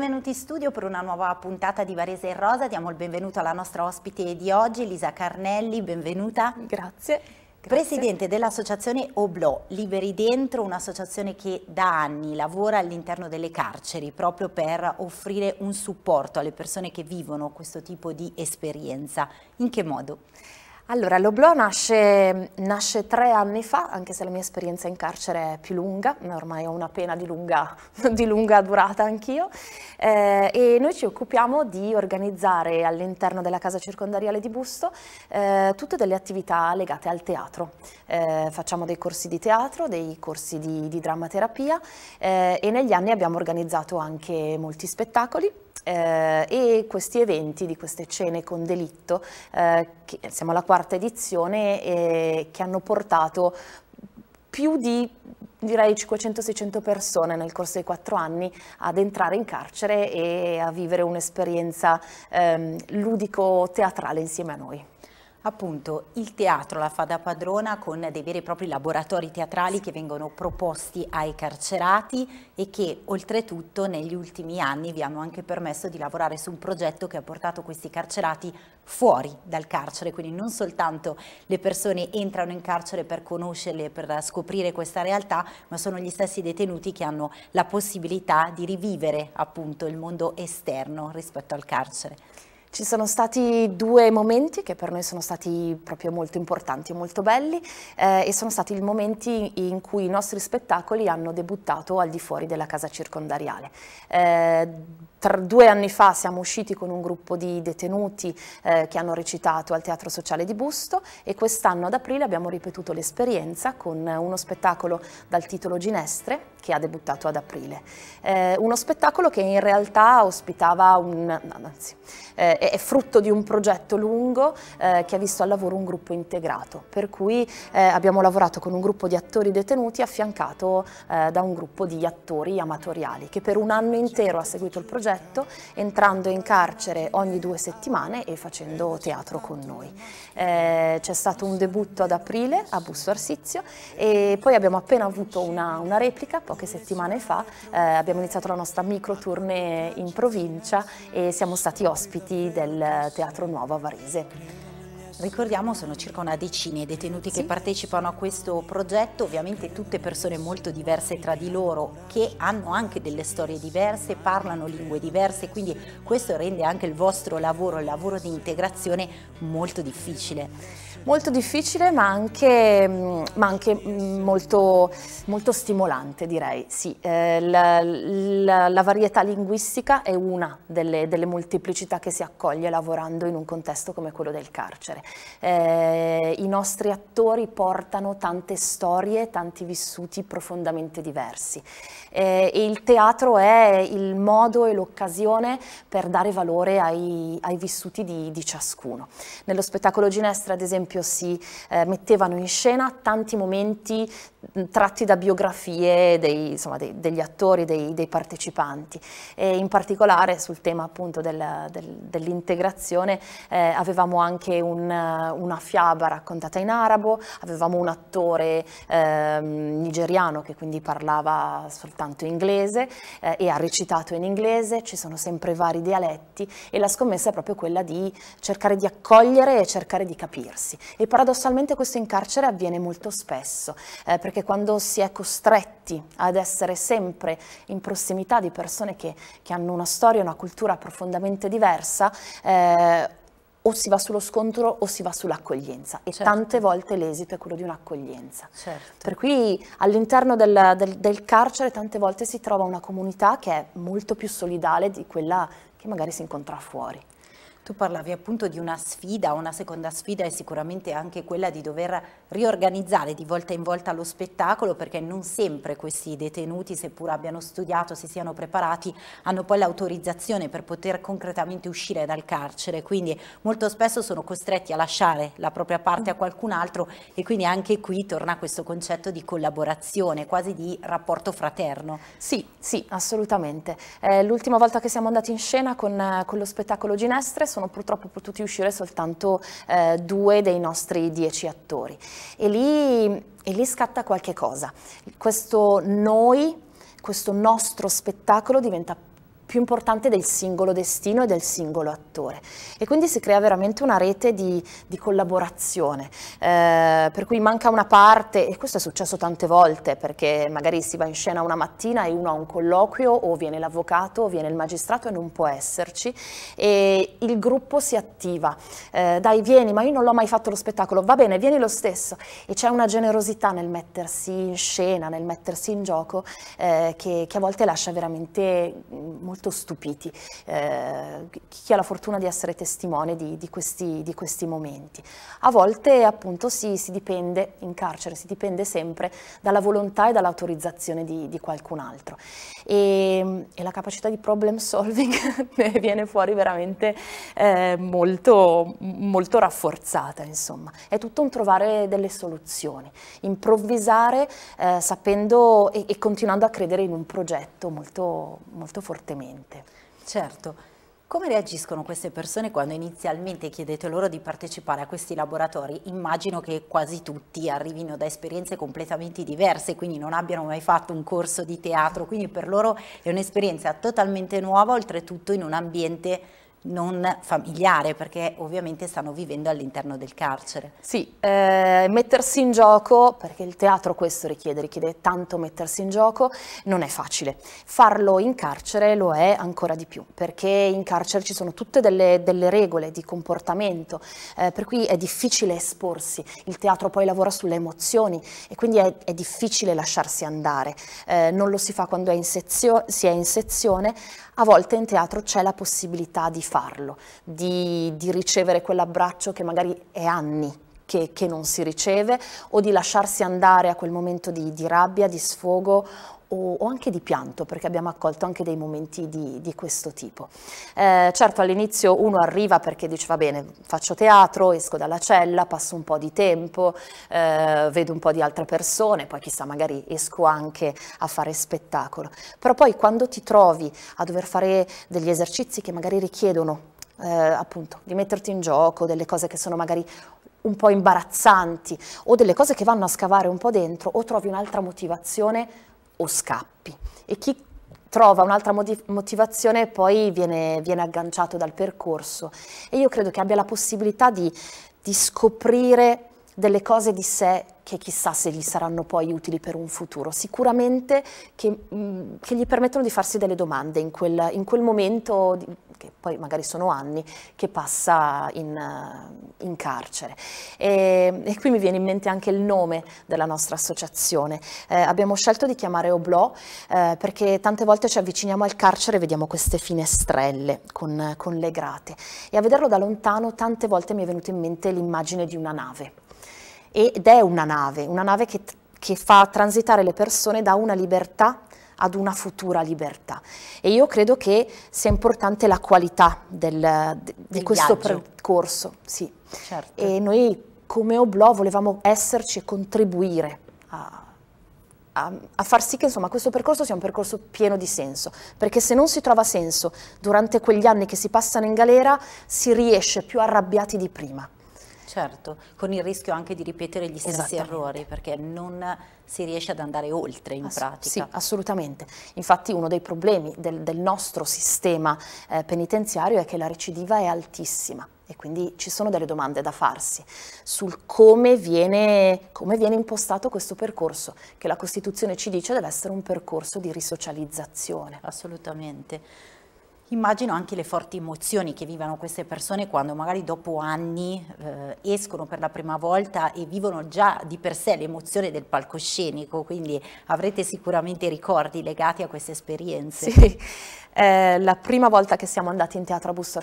Benvenuti in studio per una nuova puntata di Varese in Rosa. Diamo il benvenuto alla nostra ospite di oggi, Elisa Carnelli. Benvenuta. Grazie. Grazie. Presidente dell'associazione Oblò, Liberi Dentro, un'associazione che da anni lavora all'interno delle carceri proprio per offrire un supporto alle persone che vivono questo tipo di esperienza. In che modo? Allora, l'Oblò nasce, nasce, tre anni fa, anche se la mia esperienza in carcere è più lunga, ormai ho una pena di lunga, di lunga durata anch'io, eh, e noi ci occupiamo di organizzare all'interno della casa circondariale di Busto eh, tutte delle attività legate al teatro. Eh, facciamo dei corsi di teatro, dei corsi di, di drammaterapia eh, e negli anni abbiamo organizzato anche molti spettacoli eh, e questi eventi di queste cene con delitto, eh, che, siamo alla quarta edizione, eh, che hanno portato più di direi 500-600 persone nel corso dei quattro anni ad entrare in carcere e a vivere un'esperienza ehm, ludico-teatrale insieme a noi. Appunto, il teatro la fa da padrona con dei veri e propri laboratori teatrali che vengono proposti ai carcerati e che oltretutto negli ultimi anni vi hanno anche permesso di lavorare su un progetto che ha portato questi carcerati fuori dal carcere, quindi non soltanto le persone entrano in carcere per conoscerle, per scoprire questa realtà, ma sono gli stessi detenuti che hanno la possibilità di rivivere appunto il mondo esterno rispetto al carcere. Ci sono stati due momenti che per noi sono stati proprio molto importanti e molto belli eh, e sono stati i momenti in cui i nostri spettacoli hanno debuttato al di fuori della casa circondariale. Eh, due anni fa siamo usciti con un gruppo di detenuti eh, che hanno recitato al Teatro Sociale di Busto e quest'anno ad aprile abbiamo ripetuto l'esperienza con uno spettacolo dal titolo Ginestre che ha debuttato ad aprile. Eh, uno spettacolo che in realtà ospitava un... No, anzi, eh, è frutto di un progetto lungo eh, che ha visto al lavoro un gruppo integrato, per cui eh, abbiamo lavorato con un gruppo di attori detenuti affiancato eh, da un gruppo di attori amatoriali che per un anno intero ha seguito il progetto progetto, entrando in carcere ogni due settimane e facendo teatro con noi. Eh, C'è stato un debutto ad aprile a Busto Arsizio e poi abbiamo appena avuto una, una replica poche settimane fa, eh, abbiamo iniziato la nostra micro tournée in provincia e siamo stati ospiti del Teatro Nuovo Avarese. Ricordiamo sono circa una decina i detenuti sì. che partecipano a questo progetto, ovviamente tutte persone molto diverse tra di loro che hanno anche delle storie diverse, parlano lingue diverse, quindi questo rende anche il vostro lavoro, il lavoro di integrazione molto difficile. Molto difficile ma anche, mm, ma anche mm, molto, molto, stimolante direi, sì. eh, la, la, la, varietà linguistica è una delle, delle molteplicità che si accoglie lavorando in un contesto come quello del carcere eh, i nostri attori portano tante storie, tanti vissuti profondamente diversi eh, e il teatro è il modo e l'occasione per dare valore ai, ai vissuti di, di, ciascuno. Nello spettacolo Ginestra ad esempio si eh, mettevano in scena tanti momenti tratti da biografie dei, insomma, dei, degli attori, dei, dei partecipanti e in particolare sul tema appunto del, del, dell'integrazione eh, avevamo anche un eh, una fiaba raccontata in arabo, avevamo un attore ehm, nigeriano che quindi parlava soltanto inglese eh, e ha recitato in inglese, ci sono sempre vari dialetti e la scommessa è proprio quella di cercare di accogliere e cercare di capirsi. E paradossalmente questo in carcere avviene molto spesso, eh, perché quando si è costretti ad essere sempre in prossimità di persone che, che hanno una storia, una cultura profondamente diversa, eh, o si va sullo scontro o si va sull'accoglienza e certo. tante volte l'esito è quello di un'accoglienza. Certo. Per cui all'interno del, del, del, carcere tante volte si trova una comunità che è molto più solidale di quella che magari si incontra fuori. Tu parlavi appunto di una sfida, una seconda sfida è sicuramente anche quella di dover riorganizzare di volta in volta lo spettacolo perché non sempre questi detenuti, seppur abbiano studiato, si siano preparati, hanno poi l'autorizzazione per poter concretamente uscire dal carcere, quindi molto spesso sono costretti a lasciare la propria parte a qualcun altro e quindi anche qui torna questo concetto di collaborazione, quasi di rapporto fraterno. Sì, sì, assolutamente. Eh, L'ultima volta che siamo andati in scena con, eh, con lo spettacolo Ginestre sono purtroppo potuti uscire soltanto eh, due dei nostri dieci attori. E lì, e lì scatta qualche cosa. Questo noi, questo nostro spettacolo diventa più importante del singolo destino e del singolo attore. E quindi si crea veramente una rete di, di collaborazione, eh, per cui manca una parte, e questo è successo tante volte, perché magari si va in scena una mattina e uno ha un colloquio, o viene l'avvocato, o viene il magistrato e non può esserci, e il gruppo si attiva. Eh, dai, vieni, ma io non l'ho mai fatto lo spettacolo, va bene, vieni lo stesso. E c'è una generosità nel mettersi in scena, nel mettersi in gioco, eh, che, che a volte lascia veramente molto mm, molto stupiti, eh, chi ha la fortuna di essere testimone di, di, questi, di questi, momenti. A volte appunto si, si, dipende, in carcere si dipende sempre dalla volontà e dall'autorizzazione di, di, qualcun altro e, e, la capacità di problem solving viene fuori veramente eh, molto, molto rafforzata insomma, è tutto un trovare delle soluzioni, improvvisare eh, sapendo e, e continuando a credere in un progetto molto, molto fortemente direttamente. Certo. Come reagiscono queste persone quando inizialmente chiedete loro di partecipare a questi laboratori? Immagino che quasi tutti arrivino da esperienze completamente diverse, quindi non abbiano mai fatto un corso di teatro, quindi per loro è un'esperienza totalmente nuova, oltretutto in un ambiente non familiare perché ovviamente stanno vivendo all'interno del carcere. Sì, eh, mettersi in gioco, perché il teatro questo richiede, richiede tanto mettersi in gioco, non è facile. Farlo in carcere lo è ancora di più, perché in carcere ci sono tutte delle, delle regole di comportamento, eh, per cui è difficile esporsi. Il teatro poi lavora sulle emozioni e quindi è, è difficile lasciarsi andare. Eh, non lo si fa quando è si è in sezione, a volte in teatro c'è la possibilità di farlo, di, di ricevere quell'abbraccio che magari è anni che, che, non si riceve o di lasciarsi andare a quel momento di, di rabbia, di sfogo o, o, anche di pianto, perché abbiamo accolto anche dei momenti di, di questo tipo. Eh, certo all'inizio uno arriva perché dice va bene, faccio teatro, esco dalla cella, passo un po' di tempo, eh, vedo un po' di altre persone, poi chissà magari esco anche a fare spettacolo. Però poi quando ti trovi a dover fare degli esercizi che magari richiedono eh, appunto di metterti in gioco, delle cose che sono magari un po' imbarazzanti o delle cose che vanno a scavare un po' dentro o trovi un'altra motivazione o scappi. E chi trova un'altra motivazione poi viene, viene, agganciato dal percorso e io credo che abbia la possibilità di, di scoprire delle cose di sé che chissà se gli saranno poi utili per un futuro, sicuramente che, che gli permettono di farsi delle domande in quel, in quel momento, che poi magari sono anni, che passa in, in carcere. E, e, qui mi viene in mente anche il nome della nostra associazione. Eh, abbiamo scelto di chiamare Oblò eh, perché tante volte ci avviciniamo al carcere e vediamo queste finestrelle con, con le grate e a vederlo da lontano tante volte mi è venuta in mente l'immagine di una nave ed è una nave, una nave che, che fa transitare le persone da una libertà ad una futura libertà. E io credo che sia importante la qualità del, de, di questo viaggio. percorso. Sì. Certo. E noi come Oblò volevamo esserci e contribuire a, a, a far sì che insomma, questo percorso sia un percorso pieno di senso, perché se non si trova senso durante quegli anni che si passano in galera si riesce più arrabbiati di prima. Certo, con il rischio anche di ripetere gli stessi errori perché non si riesce ad andare oltre in Ass pratica. Sì, assolutamente. Infatti uno dei problemi del, del nostro sistema eh, penitenziario è che la recidiva è altissima e quindi ci sono delle domande da farsi sul come viene, come viene, impostato questo percorso, che la Costituzione ci dice deve essere un percorso di risocializzazione. Assolutamente. Immagino anche le forti emozioni che vivono queste persone quando magari dopo anni eh, escono per la prima volta e vivono già di per sé l'emozione del palcoscenico, quindi avrete sicuramente ricordi legati a queste esperienze. Sì, eh, la prima volta che siamo andati in teatro a Busto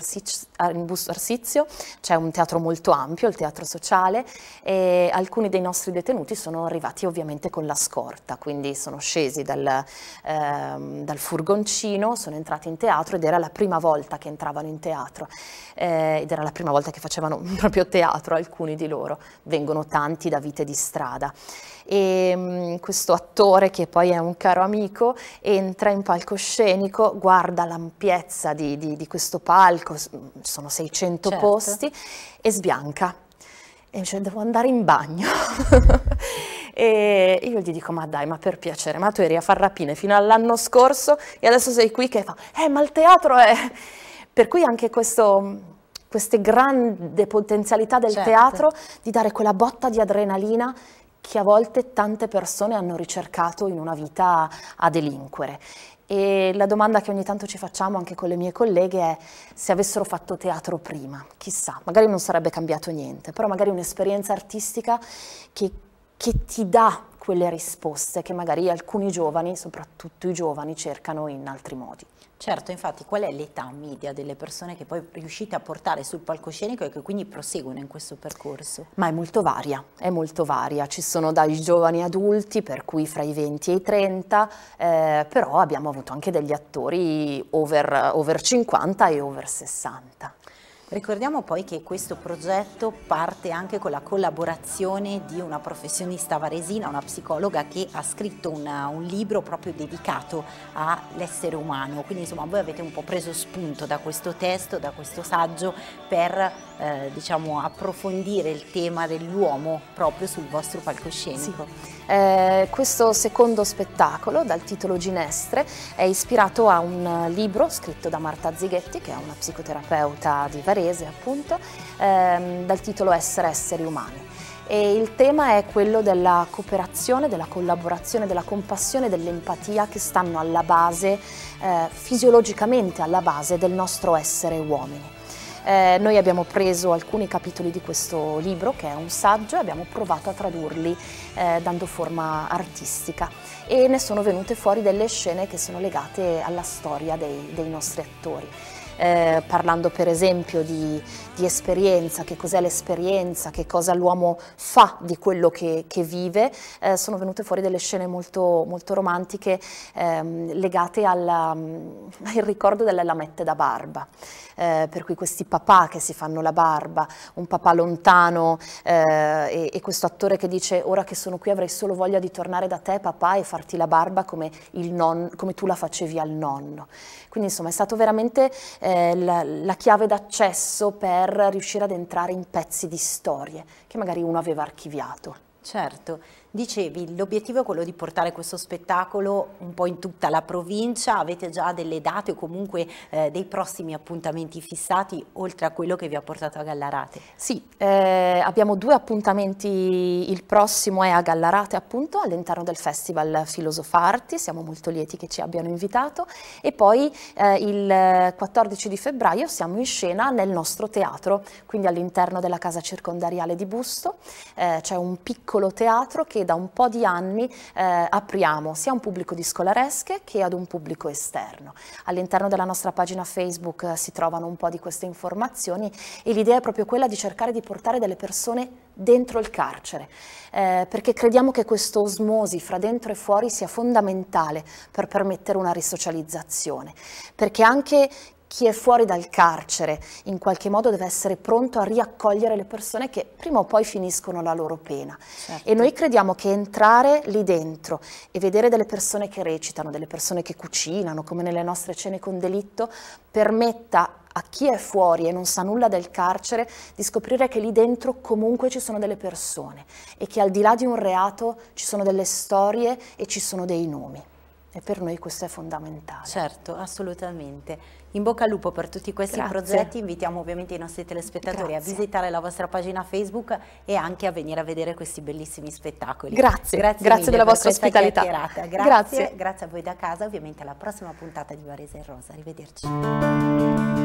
Arsizio, c'è un teatro molto ampio, il teatro sociale, e alcuni dei nostri detenuti sono arrivati ovviamente con la scorta, quindi sono scesi dal, eh, dal furgoncino, sono entrati in teatro ed era era la prima volta che entravano in teatro eh, ed era la prima volta che facevano proprio teatro alcuni di loro, vengono tanti da vite di strada. E mh, mm, questo attore, che poi è un caro amico, entra in palcoscenico, guarda l'ampiezza di, di, di, questo palco, sono 600 certo. posti, e sbianca. E dice, devo andare in bagno. E io gli dico, ma dai, ma per piacere, ma tu eri a far rapine fino all'anno scorso e adesso sei qui che fa, eh, ma il teatro è... Per cui anche questo queste grandi potenzialità del certo. teatro di dare quella botta di adrenalina che a volte tante persone hanno ricercato in una vita a delinquere. E la domanda che ogni tanto ci facciamo anche con le mie colleghe è se avessero fatto teatro prima, chissà, magari non sarebbe cambiato niente, però magari un'esperienza artistica che che ti dà quelle risposte che magari alcuni giovani, soprattutto i giovani, cercano in altri modi. Certo, infatti qual è l'età media delle persone che poi riuscite a portare sul palcoscenico e che quindi proseguono in questo percorso? Ma è molto varia, è molto varia, ci sono dai giovani adulti, per cui fra i 20 e i 30, eh, però abbiamo avuto anche degli attori over, over 50 e over 60. Ricordiamo poi che questo progetto parte anche con la collaborazione di una professionista varesina, una psicologa che ha scritto una, un libro proprio dedicato all'essere umano, quindi insomma voi avete un po' preso spunto da questo testo, da questo saggio per eh, diciamo, approfondire il tema dell'uomo proprio sul vostro palcoscenico. Sì. Eh, questo secondo spettacolo, dal titolo Ginestre, è ispirato a un eh, libro scritto da Marta Zighetti, che è una psicoterapeuta di Varese appunto, ehm, dal titolo Essere esseri umani. E il tema è quello della cooperazione, della collaborazione, della compassione, dell'empatia che stanno alla base, eh, fisiologicamente alla base del nostro essere uomini. Eh, noi abbiamo preso alcuni capitoli di questo libro, che è un saggio, e abbiamo provato a tradurli eh, dando forma artistica e ne sono venute fuori delle scene che sono legate alla storia dei, dei nostri attori eh, parlando per esempio di, di esperienza, che cos'è l'esperienza, che cosa l'uomo fa di quello che, che vive, eh, sono venute fuori delle scene molto, molto romantiche ehm, legate alla, mm, al ricordo delle lamette da barba, eh, per cui questi papà che si fanno la barba, un papà lontano eh, e, e, questo attore che dice ora che sono qui avrei solo voglia di tornare da te papà e farti la barba come, non, come tu la facevi al nonno. Quindi insomma è stato veramente eh, eh, la, la, chiave d'accesso per riuscire ad entrare in pezzi di storie che magari uno aveva archiviato. Certo, Dicevi, l'obiettivo è quello di portare questo spettacolo un po' in tutta la provincia, avete già delle date o comunque eh, dei prossimi appuntamenti fissati oltre a quello che vi ha portato a Gallarate? Sì, eh, abbiamo due appuntamenti, il prossimo è a Gallarate appunto all'interno del Festival Filosofarti, siamo molto lieti che ci abbiano invitato e poi eh, il 14 di febbraio siamo in scena nel nostro teatro, quindi all'interno della casa circondariale di Busto, eh, c'è un piccolo teatro che da un po' di anni eh, apriamo sia a un pubblico di scolaresche che ad un pubblico esterno. All'interno della nostra pagina Facebook eh, si trovano un po' di queste informazioni e l'idea è proprio quella di cercare di portare delle persone dentro il carcere, eh, perché crediamo che questa osmosi fra dentro e fuori sia fondamentale per permettere una risocializzazione, perché anche chi è fuori dal carcere in qualche modo deve essere pronto a riaccogliere le persone che prima o poi finiscono la loro pena. Certo. E noi crediamo che entrare lì dentro e vedere delle persone che recitano, delle persone che cucinano, come nelle nostre cene con delitto, permetta a chi è fuori e non sa nulla del carcere di scoprire che lì dentro comunque ci sono delle persone e che al di là di un reato ci sono delle storie e ci sono dei nomi e per noi questo è fondamentale. Certo, assolutamente. In bocca al lupo per tutti questi Grazie. progetti, invitiamo ovviamente i nostri telespettatori Grazie. a visitare la vostra pagina Facebook e anche a venire a vedere questi bellissimi spettacoli. Grazie. Grazie, Grazie della vostra ospitalità. Grazie. Grazie a voi da casa, ovviamente alla prossima puntata di Varese e Rosa. Arrivederci.